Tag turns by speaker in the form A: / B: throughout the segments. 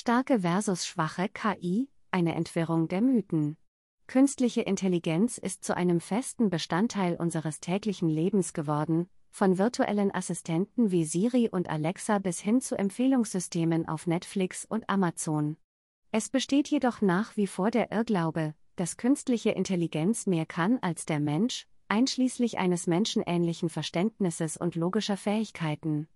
A: Starke versus schwache KI, eine Entwirrung der Mythen. Künstliche Intelligenz ist zu einem festen Bestandteil unseres täglichen Lebens geworden, von virtuellen Assistenten wie Siri und Alexa bis hin zu Empfehlungssystemen auf Netflix und Amazon. Es besteht jedoch nach wie vor der Irrglaube, dass künstliche Intelligenz mehr kann als der Mensch, einschließlich eines menschenähnlichen Verständnisses und logischer Fähigkeiten.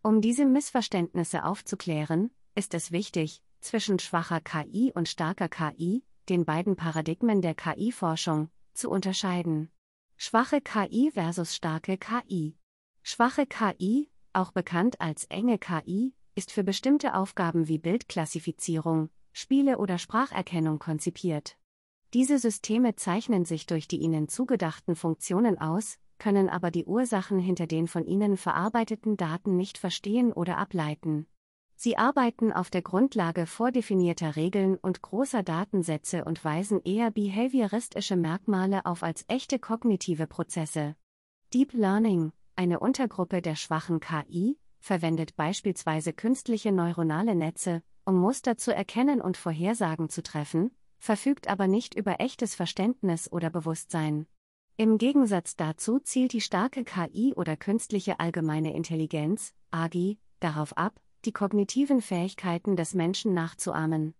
A: Um diese Missverständnisse aufzuklären, ist es wichtig, zwischen schwacher KI und starker KI, den beiden Paradigmen der KI-Forschung, zu unterscheiden. Schwache KI versus starke KI. Schwache KI, auch bekannt als enge KI, ist für bestimmte Aufgaben wie Bildklassifizierung, Spiele oder Spracherkennung konzipiert. Diese Systeme zeichnen sich durch die ihnen zugedachten Funktionen aus, können aber die Ursachen hinter den von ihnen verarbeiteten Daten nicht verstehen oder ableiten. Sie arbeiten auf der Grundlage vordefinierter Regeln und großer Datensätze und weisen eher behavioristische Merkmale auf als echte kognitive Prozesse. Deep Learning, eine Untergruppe der schwachen KI, verwendet beispielsweise künstliche neuronale Netze, um Muster zu erkennen und Vorhersagen zu treffen, verfügt aber nicht über echtes Verständnis oder Bewusstsein. Im Gegensatz dazu zielt die starke KI oder künstliche allgemeine Intelligenz, AGI, darauf ab, die kognitiven Fähigkeiten des Menschen nachzuahmen.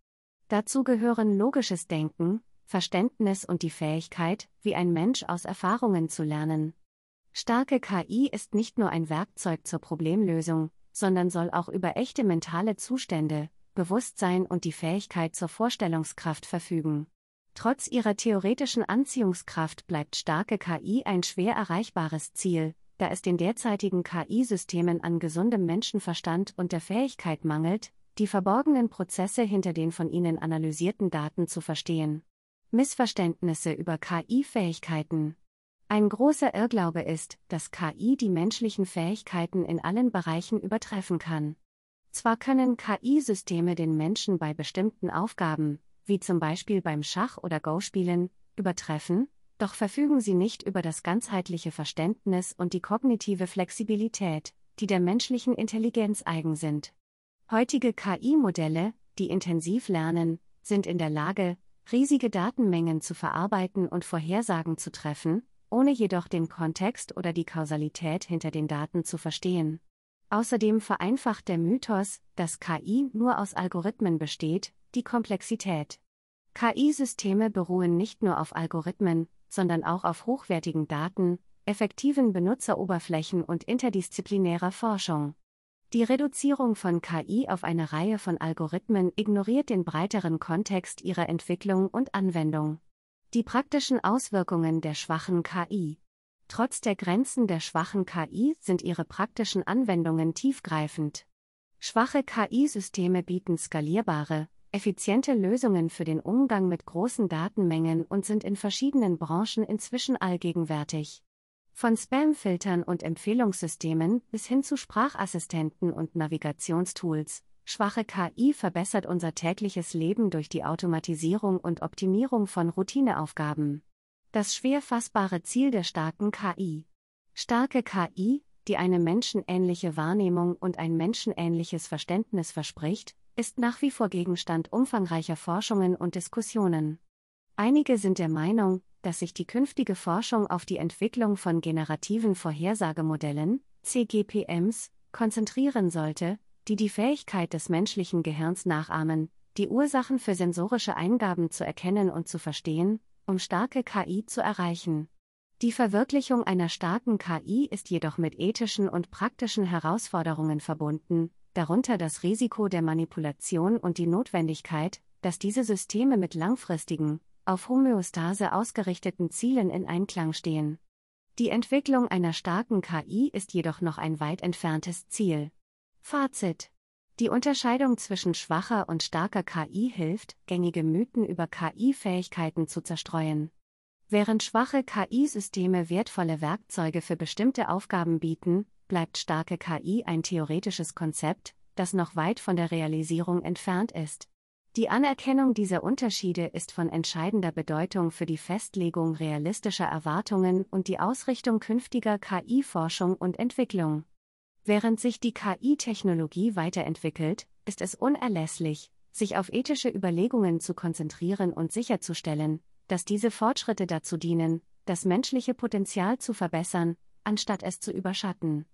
A: Dazu gehören logisches Denken, Verständnis und die Fähigkeit, wie ein Mensch aus Erfahrungen zu lernen. Starke KI ist nicht nur ein Werkzeug zur Problemlösung, sondern soll auch über echte mentale Zustände, Bewusstsein und die Fähigkeit zur Vorstellungskraft verfügen. Trotz ihrer theoretischen Anziehungskraft bleibt starke KI ein schwer erreichbares Ziel, da es den derzeitigen KI-Systemen an gesundem Menschenverstand und der Fähigkeit mangelt, die verborgenen Prozesse hinter den von ihnen analysierten Daten zu verstehen. Missverständnisse über KI-Fähigkeiten Ein großer Irrglaube ist, dass KI die menschlichen Fähigkeiten in allen Bereichen übertreffen kann. Zwar können KI-Systeme den Menschen bei bestimmten Aufgaben, wie zum Beispiel beim Schach- oder Go-Spielen, übertreffen, doch verfügen sie nicht über das ganzheitliche Verständnis und die kognitive Flexibilität, die der menschlichen Intelligenz eigen sind. Heutige KI-Modelle, die intensiv lernen, sind in der Lage, riesige Datenmengen zu verarbeiten und Vorhersagen zu treffen, ohne jedoch den Kontext oder die Kausalität hinter den Daten zu verstehen. Außerdem vereinfacht der Mythos, dass KI nur aus Algorithmen besteht, die Komplexität. KI-Systeme beruhen nicht nur auf Algorithmen, sondern auch auf hochwertigen Daten, effektiven Benutzeroberflächen und interdisziplinärer Forschung. Die Reduzierung von KI auf eine Reihe von Algorithmen ignoriert den breiteren Kontext ihrer Entwicklung und Anwendung. Die praktischen Auswirkungen der schwachen KI. Trotz der Grenzen der schwachen KI sind ihre praktischen Anwendungen tiefgreifend. Schwache KI-Systeme bieten skalierbare, effiziente Lösungen für den Umgang mit großen Datenmengen und sind in verschiedenen Branchen inzwischen allgegenwärtig. Von Spamfiltern und Empfehlungssystemen bis hin zu Sprachassistenten und Navigationstools, schwache KI verbessert unser tägliches Leben durch die Automatisierung und Optimierung von Routineaufgaben. Das schwer fassbare Ziel der starken KI. Starke KI, die eine menschenähnliche Wahrnehmung und ein menschenähnliches Verständnis verspricht, ist nach wie vor Gegenstand umfangreicher Forschungen und Diskussionen. Einige sind der Meinung, dass sich die künftige Forschung auf die Entwicklung von generativen Vorhersagemodellen, CGPMs, konzentrieren sollte, die die Fähigkeit des menschlichen Gehirns nachahmen, die Ursachen für sensorische Eingaben zu erkennen und zu verstehen, um starke KI zu erreichen. Die Verwirklichung einer starken KI ist jedoch mit ethischen und praktischen Herausforderungen verbunden, darunter das Risiko der Manipulation und die Notwendigkeit, dass diese Systeme mit langfristigen, auf Homöostase ausgerichteten Zielen in Einklang stehen. Die Entwicklung einer starken KI ist jedoch noch ein weit entferntes Ziel. Fazit. Die Unterscheidung zwischen schwacher und starker KI hilft, gängige Mythen über KI-Fähigkeiten zu zerstreuen. Während schwache KI-Systeme wertvolle Werkzeuge für bestimmte Aufgaben bieten, bleibt starke KI ein theoretisches Konzept, das noch weit von der Realisierung entfernt ist. Die Anerkennung dieser Unterschiede ist von entscheidender Bedeutung für die Festlegung realistischer Erwartungen und die Ausrichtung künftiger KI-Forschung und Entwicklung. Während sich die KI-Technologie weiterentwickelt, ist es unerlässlich, sich auf ethische Überlegungen zu konzentrieren und sicherzustellen, dass diese Fortschritte dazu dienen, das menschliche Potenzial zu verbessern, anstatt es zu überschatten.